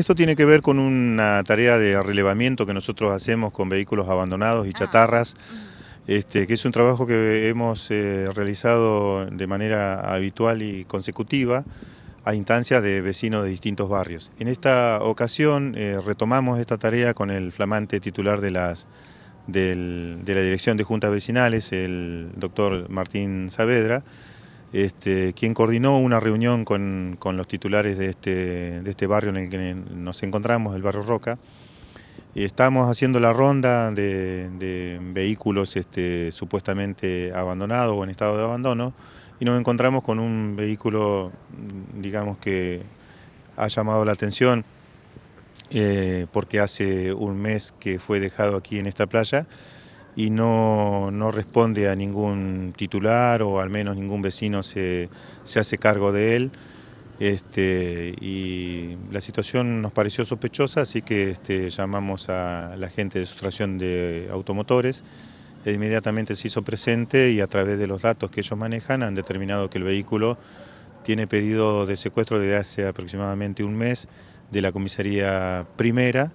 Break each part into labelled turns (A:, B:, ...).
A: Esto tiene que ver con una tarea de relevamiento que nosotros hacemos con vehículos abandonados y ah. chatarras, este, que es un trabajo que hemos eh, realizado de manera habitual y consecutiva a instancias de vecinos de distintos barrios. En esta ocasión eh, retomamos esta tarea con el flamante titular de, las, de la Dirección de Juntas Vecinales, el doctor Martín Saavedra, este, quien coordinó una reunión con, con los titulares de este, de este, barrio en el que nos encontramos, el barrio Roca. Estamos haciendo la ronda de, vehículos este, supuestamente abandonados o en estado de abandono y nos encontramos con un vehículo, digamos que ha llamado la atención eh, porque hace un mes que fue dejado aquí en esta playa y no, responde a ningún titular o al menos ningún vecino se, hace cargo de él. Este, y la situación nos pareció sospechosa, así que este, llamamos a la gente de sustracción de automotores. E inmediatamente se hizo presente y a través de los datos que ellos manejan han determinado que el vehículo tiene pedido de secuestro desde hace aproximadamente un mes de la comisaría primera.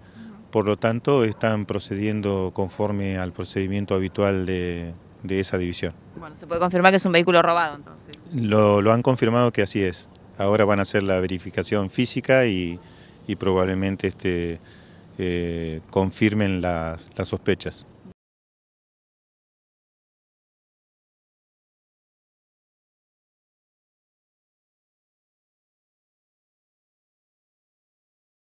A: Por lo tanto, están procediendo conforme al procedimiento habitual de, esa división.
B: Bueno, se puede confirmar que es un vehículo robado entonces.
A: Lo, han confirmado que así es. Ahora van a hacer la verificación física y, probablemente este, eh, confirmen las sospechas.